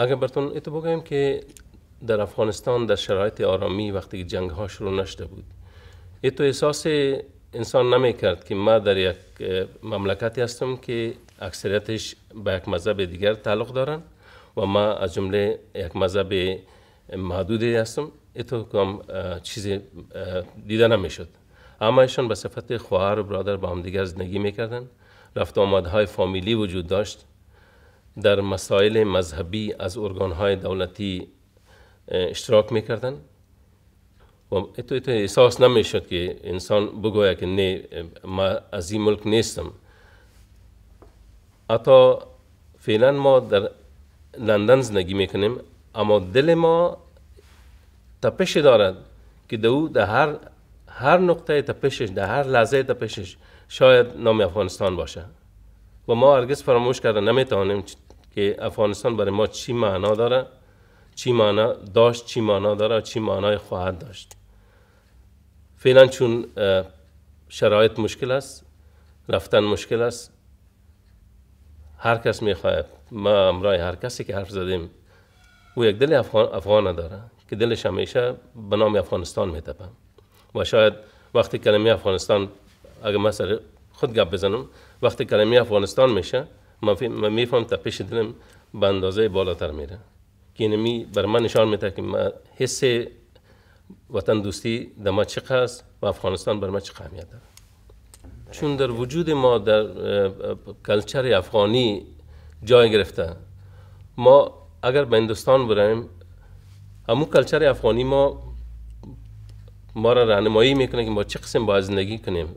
اگر برتون اتو بگم که در افغانستان در شرایط آرامی وقتی جنگ ها شروع نشده بود اتو احساس انسان نمی کرد که ما در یک مملکتی هستم که اکثریتش به یک مذهب دیگر تعلق دارن و ما از جمله یک مذهب محدودی هستم اتو کم چیزی دیده نمی شد اما ایشان به صفت خواهر و برادر با هم دیگر زندگی میکردن رفت آمدهای فامیلی وجود داشت در مسائل مذهبی از ارگانهای دولتی اشتراک میکردن و اتو اتو احساس نمیشد که انسان بگوید که نه ما از این ملک نیستم حتی فعلا ما در لندن زندگی میکنیم اما دل ما تپش دارد که دو در هر هر نقطه تپشش در هر لحظه تپشش شاید نام افغانستان باشه و ما هرگز فراموش کرده نمیتوانیم که افغانستان برای ما چی معنا داره چی معنا داشت چی معنا داره چی معنای خواهد داشت فعلا چون شرایط مشکل است رفتن مشکل است هر کس میخواهد، ما امرای هر کسی که حرف زدیم او یک دل افغان, افغان داره که دلش همیشه به نام افغانستان میتپه و شاید وقتی کلمه افغانستان اگر سر خود گپ بزنم وقتی کلمه افغانستان میشه من میفهم پیش دلم به اندازه بالاتر میره که اینمی بر من نشان میده که ما حس وطن دوستی در ما چقدر و افغانستان بر ما چه قهمیت داره چون در وجود ما در کلچر افغانی جای گرفته ما اگر به هندوستان بریم همون کلچر افغانی ما ما را راهنمایی میکنه که ما چه قسم باید زندگی کنیم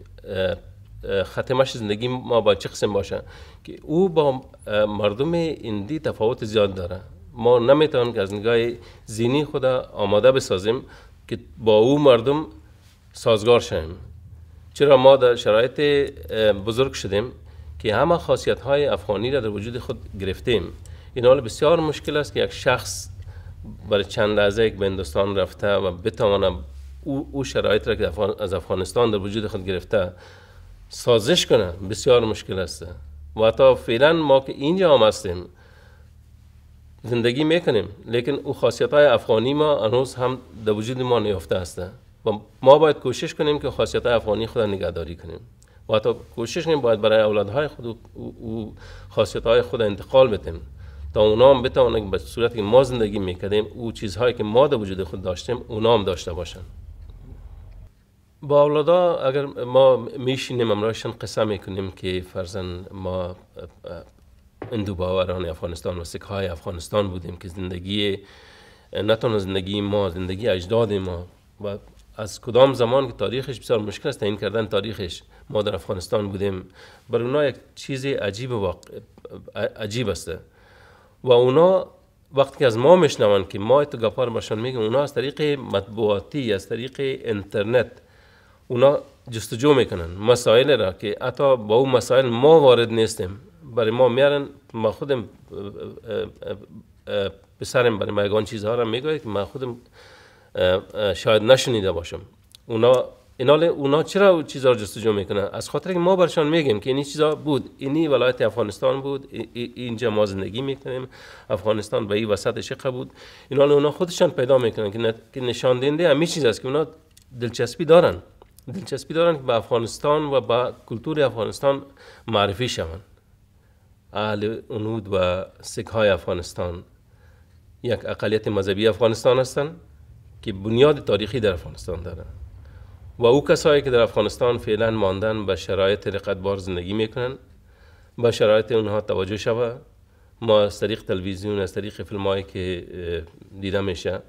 ختمش زندگی ما با چه قسم باشه که او با مردم ایندی تفاوت زیاد داره ما نمیتونیم که از نگاه زینی خود آماده بسازیم که با او مردم سازگار شویم چرا ما در شرایط بزرگ شدیم که همه خاصیت های افغانی را در وجود خود گرفتیم این حال بسیار مشکل است که یک شخص برای چند لحظه یک به رفته و بتوانه او, او شرایط را که از افغانستان در وجود خود گرفته سازش کنن بسیار مشکل است و تا فعلا ما که اینجا هم هستیم زندگی میکنیم لیکن او خاصیت های افغانی ما هنوز هم در وجود ما نیافته است و ما باید کوشش کنیم که خاصیت های افغانی خود نگهداری کنیم و تا کوشش کنیم باید برای های خود او خاصیت های خود انتقال بدیم تا اونا هم بتوانند به صورتی که ما زندگی میکنیم او چیزهایی که ما در وجود خود داشتیم اونا هم داشته باشند با اولادا اگر ما میشینیم امرایشان قصه میکنیم که فرزن ما اندو باوران افغانستان و سکه های افغانستان بودیم که زندگی نه زندگی ما زندگی اجداد ما و از کدام زمان که تاریخش بسیار مشکل است تعیین کردن تاریخش ما در افغانستان بودیم بر اونا یک چیز عجیب واقع عجیب است و اونا وقتی از ما میشنوند که ما تو گپار باشن میگن اونا از طریق مطبوعاتی از طریق اینترنت اونا جستجو میکنن مسائل را که حتی با اون مسائل ما وارد نیستیم برای ما میارن ما خودم پسرم برای ما چیزها را میگوید که من خودم شاید نشنیده باشم اونا اینال اونا چرا چیزها را جستجو میکنن از خاطر که ما برشان میگیم که این چیزها بود اینی ولایت افغانستان بود اینجا ما زندگی میکنیم افغانستان به این وسط شقه بود اینال اونا خودشان پیدا میکنن که نشان دهنده همین چیز است که اونا دلچسپی دارن دلچسپی دارن که به افغانستان و به کلتور افغانستان معرفی شوند اهل انود و سکه های افغانستان یک اقلیت مذهبی افغانستان هستند که بنیاد تاریخی در افغانستان دارند و او کسایی که در افغانستان فعلا ماندن به شرایط رقتبار زندگی میکنن به شرایط اونها توجه شوه ما از طریق تلویزیون از طریق فیلم هایی که دیده میشه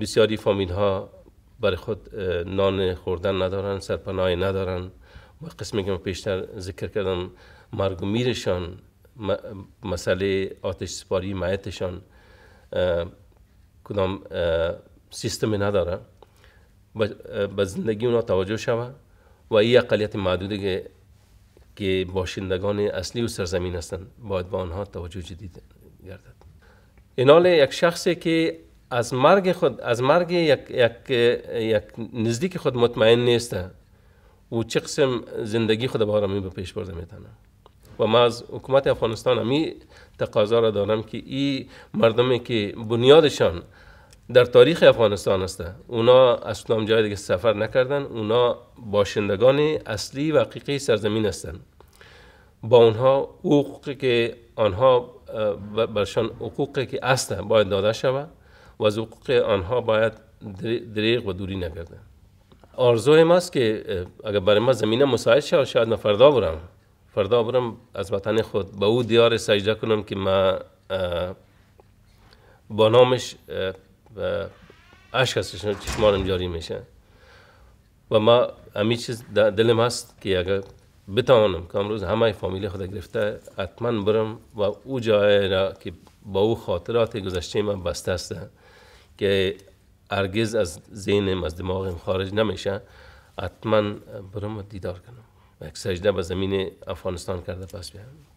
بسیاری فامیل ها برای خود نان خوردن ندارن سرپناهی ندارن و قسمی که من پیشتر ذکر کردم مرگ و میرشان مسئله آتش سپاری معیتشان کدام سیستمی نداره به زندگی اونا توجه شوه و این اقلیت معدوده که که باشندگان اصلی و سرزمین هستند باید به با آنها توجه جدید گردد اینال یک شخصی که از مرگ خود از مرگ یک, یک،, یک نزدیک خود مطمئن نیسته او چه قسم زندگی خود به آرامی به پیش برده میتونه و ما از حکومت افغانستان همی تقاضا را دارم که این مردمی که بنیادشان در تاریخ افغانستان است اونا از نام جای دیگه سفر نکردن اونا باشندگان اصلی و حقیقی سرزمین هستند با اونها حقوقی که آنها برشان حقوقی که است باید داده شود و از حقوق آنها باید دریغ و دوری نگردن. آرزوی است که اگر برای ما زمینه مساعد شد شاید من فردا برم فردا برم از وطن خود به او دیار سجده کنم که ما با نامش عشق هستش چشمانم جاری میشه و ما همین چیز دلم هست که اگر بتوانم که امروز همه فامیلی خود گرفته حتما برم و او جای را که با او خاطرات گذشته من بسته است که ارگز از ذهنم از دماغم خارج نمیشه حتما برم دیدار کنم یک سجده به زمین افغانستان کرده پس بیارم